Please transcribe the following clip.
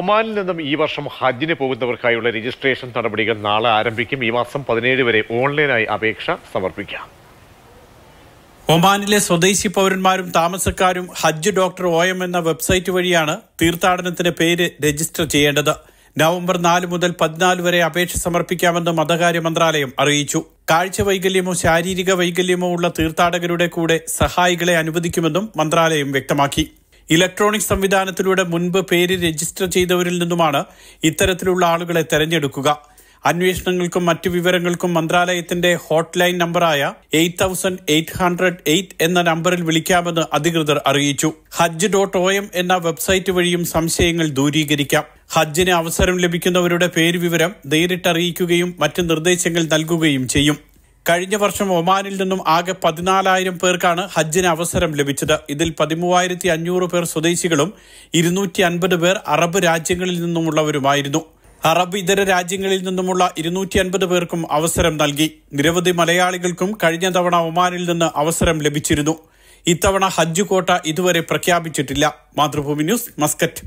ഒമാനിൽ നിന്നും ഈ വർഷം ഹജ്ജിന് പോകുന്നവർക്കായുള്ള രജിസ്ട്രേഷൻ നടപടികൾ നാളെ ആരംഭിക്കും ഈ മാസം പതിനേഴ് വരെ ഓൺലൈനായി അപേക്ഷ സമർപ്പിക്കാം ഒമാനിലെ സ്വദേശി പൗരന്മാരും താമസക്കാരും ഹജ്ജ് ഡോക്ടർ ഒ എം എന്ന വെബ്സൈറ്റ് വഴിയാണ് തീർത്ഥാടനത്തിന് പേര് രജിസ്റ്റർ ചെയ്യേണ്ടത് നവംബർ നാല് മുതൽ പതിനാല് വരെ അപേക്ഷ സമർപ്പിക്കാമെന്ന് മതകാര്യ മന്ത്രാലയം അറിയിച്ചു കാഴ്ച വൈകല്യമോ ശാരീരിക വൈകല്യമോ ഉള്ള തീർത്ഥാടകരുടെ കൂടെ സഹായികളെ അനുവദിക്കുമെന്നും മന്ത്രാലയം വ്യക്തമാക്കി ഇലക്ട്രോണിക് സംവിധാനത്തിലൂടെ മുൻപ് പേര് രജിസ്റ്റർ ചെയ്തവരിൽ നിന്നുമാണ് ഇത്തരത്തിലുള്ള ആളുകളെ തെരഞ്ഞെടുക്കുക അന്വേഷണങ്ങൾക്കും മറ്റു വിവരങ്ങൾക്കും മന്ത്രാലയത്തിന്റെ ഹോട്ട്ലൈൻ നമ്പറായ eight thousand eight hundred eight എന്ന നമ്പറിൽ വിളിക്കാമെന്ന് അധികൃതർ അറിയിച്ചു ഹജ്ജ് ഡോട്ട് ഒ എം എന്ന വെബ്സൈറ്റ് വഴിയും സംശയങ്ങൾ ദൂരീകരിക്കാം ഹജ്ജിന് അവസരം ലഭിക്കുന്നവരുടെ പേര് വിവരം നേരിട്ടറിയിക്കുകയും മറ്റ് നിർദ്ദേശങ്ങൾ നൽകുകയും ചെയ്യും കഴിഞ്ഞ വർഷം ഒമാനിൽ നിന്നും ആകെ പതിനാലായിരം പേർക്കാണ് ഹജ്ജിന് അവസരം ലഭിച്ചത് ഇതിൽ പതിമൂവായിരത്തി അഞ്ഞൂറ് പേർ സ്വദേശികളും ഇരുന്നൂറ്റി അൻപത് പേർ അറബ് രാജ്യങ്ങളിൽ നിന്നുമുള്ളവരുമായിരുന്നു അറബ് ഇതര രാജ്യങ്ങളിൽ നിന്നുമുള്ള ഇരുന്നൂറ്റി അൻപത് പേർക്കും അവസരം നൽകി നിരവധി മലയാളികൾക്കും കഴിഞ്ഞ തവണ ഒമാനിൽ നിന്ന് അവസരം ലഭിച്ചിരുന്നു ഇത്തവണ ഹജ്ജ് കോട്ട ഇതുവരെ പ്രഖ്യാപിച്ചിട്ടില്ല മാതൃഭൂമി ന്യൂസ് മസ്കറ്റ്